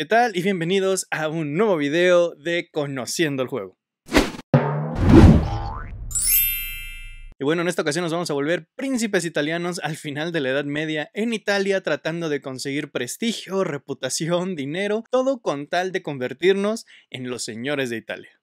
¿Qué tal? Y bienvenidos a un nuevo video de Conociendo el Juego. Y bueno, en esta ocasión nos vamos a volver príncipes italianos al final de la Edad Media en Italia tratando de conseguir prestigio, reputación, dinero, todo con tal de convertirnos en los señores de Italia.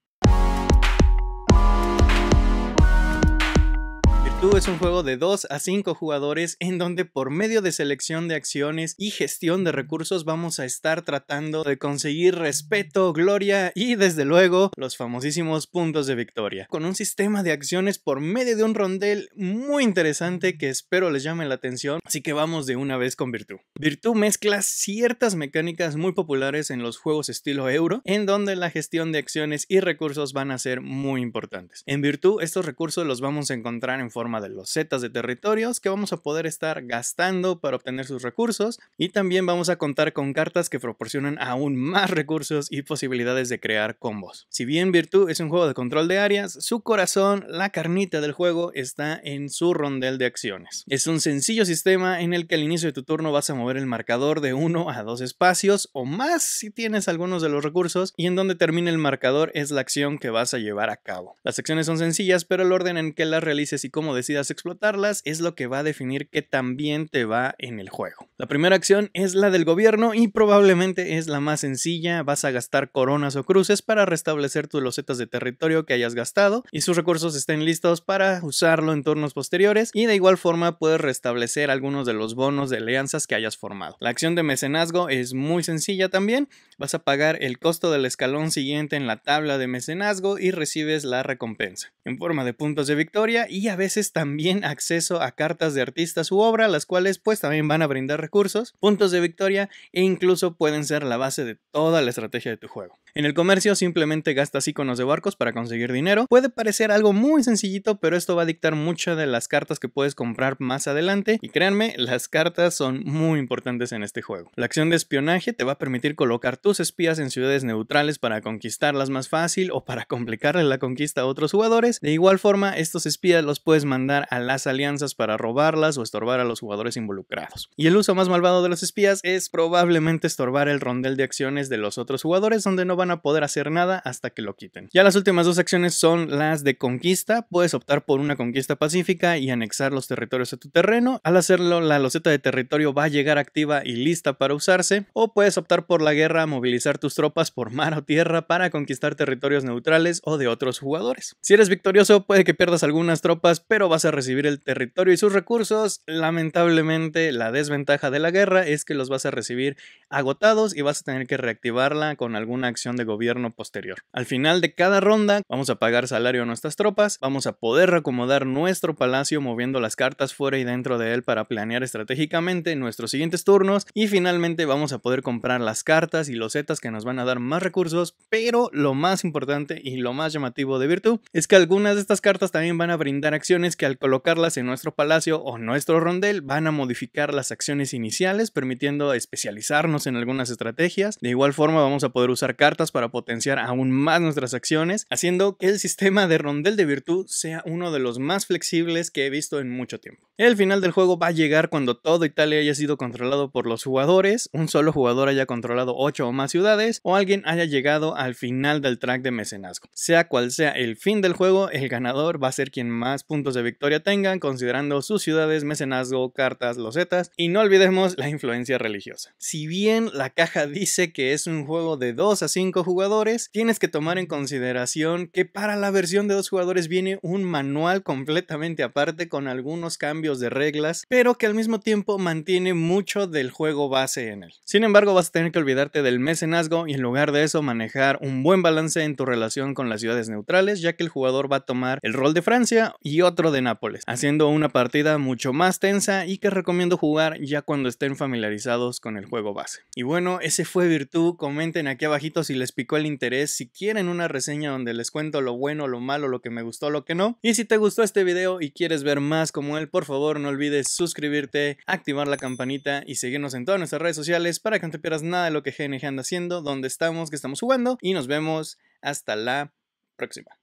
Virtu es un juego de 2 a 5 jugadores en donde por medio de selección de acciones y gestión de recursos vamos a estar tratando de conseguir respeto, gloria y desde luego los famosísimos puntos de victoria. Con un sistema de acciones por medio de un rondel muy interesante que espero les llame la atención, así que vamos de una vez con Virtu. Virtu mezcla ciertas mecánicas muy populares en los juegos estilo euro, en donde la gestión de acciones y recursos van a ser muy importantes. En Virtu estos recursos los vamos a encontrar en forma de los zetas de territorios que vamos a poder estar gastando para obtener sus recursos y también vamos a contar con cartas que proporcionan aún más recursos y posibilidades de crear combos. Si bien Virtu es un juego de control de áreas, su corazón, la carnita del juego, está en su rondel de acciones. Es un sencillo sistema en el que al inicio de tu turno vas a mover el marcador de uno a dos espacios o más si tienes algunos de los recursos y en donde termina el marcador es la acción que vas a llevar a cabo. Las acciones son sencillas, pero el orden en que las realices y cómo decidas explotarlas es lo que va a definir qué también te va en el juego. La primera acción es la del gobierno y probablemente es la más sencilla, vas a gastar coronas o cruces para restablecer tus losetas de territorio que hayas gastado y sus recursos estén listos para usarlo en turnos posteriores y de igual forma puedes restablecer algunos de los bonos de alianzas que hayas formado. La acción de mecenazgo es muy sencilla también, vas a pagar el costo del escalón siguiente en la tabla de mecenazgo y recibes la recompensa en forma de puntos de victoria y a veces también acceso a cartas de artistas u obra, las cuales pues también van a brindar recursos, puntos de victoria e incluso pueden ser la base de toda la estrategia de tu juego. En el comercio simplemente gastas iconos de barcos para conseguir dinero. Puede parecer algo muy sencillito, pero esto va a dictar muchas de las cartas que puedes comprar más adelante. Y créanme, las cartas son muy importantes en este juego. La acción de espionaje te va a permitir colocar tus espías en ciudades neutrales para conquistarlas más fácil o para complicarle la conquista a otros jugadores. De igual forma, estos espías los puedes mandar a las alianzas para robarlas o estorbar a los jugadores involucrados. Y el uso más malvado de los espías es probablemente estorbar el rondel de acciones de los otros jugadores donde no van a poder hacer nada hasta que lo quiten. Ya las últimas dos acciones son las de conquista, puedes optar por una conquista pacífica y anexar los territorios a tu terreno, al hacerlo la loseta de territorio va a llegar activa y lista para usarse, o puedes optar por la guerra, movilizar tus tropas por mar o tierra para conquistar territorios neutrales o de otros jugadores. Si eres victorioso puede que pierdas algunas tropas, pero vas a recibir el territorio y sus recursos, lamentablemente la desventaja de la guerra es que los vas a recibir agotados y vas a tener que reactivarla con alguna acción de gobierno posterior. Al final de cada ronda vamos a pagar salario a nuestras tropas, vamos a poder acomodar nuestro palacio moviendo las cartas fuera y dentro de él para planear estratégicamente nuestros siguientes turnos y finalmente vamos a poder comprar las cartas y los setas que nos van a dar más recursos, pero lo más importante y lo más llamativo de Virtud es que algunas de estas cartas también van a brindar acciones que al colocarlas en nuestro palacio o nuestro rondel van a modificar las acciones iniciales permitiendo especializarnos en algunas estrategias. De igual forma vamos a poder usar cartas para potenciar aún más nuestras acciones, haciendo que el sistema de rondel de virtud sea uno de los más flexibles que he visto en mucho tiempo. El final del juego va a llegar cuando todo Italia haya sido controlado por los jugadores, un solo jugador haya controlado ocho o más ciudades o alguien haya llegado al final del track de mecenazgo. Sea cual sea el fin del juego, el ganador va a ser quien más puntos de victoria tenga, considerando sus ciudades, mecenazgo, cartas, losetas y no olvidemos la influencia religiosa. Si bien la caja dice que es un juego de 2 a 5 jugadores, tienes que tomar en consideración que para la versión de 2 jugadores viene un manual completamente aparte con algunos cambios de reglas, pero que al mismo tiempo mantiene mucho del juego base en él. Sin embargo, vas a tener que olvidarte del mecenazgo y en lugar de eso manejar un buen balance en tu relación con las ciudades neutrales, ya que el jugador va a tomar el rol de Francia y otro de Nápoles, haciendo una partida mucho más tensa y que recomiendo jugar ya cuando estén familiarizados con el juego base. Y bueno, ese fue Virtud. Comenten aquí abajito si les picó el interés, si quieren una reseña donde les cuento lo bueno, lo malo, lo que me gustó, lo que no. Y si te gustó este video y quieres ver más como él, por favor no olvides suscribirte, activar la campanita y seguirnos en todas nuestras redes sociales para que no te pierdas nada de lo que GNG anda haciendo, dónde estamos, qué estamos jugando y nos vemos hasta la próxima.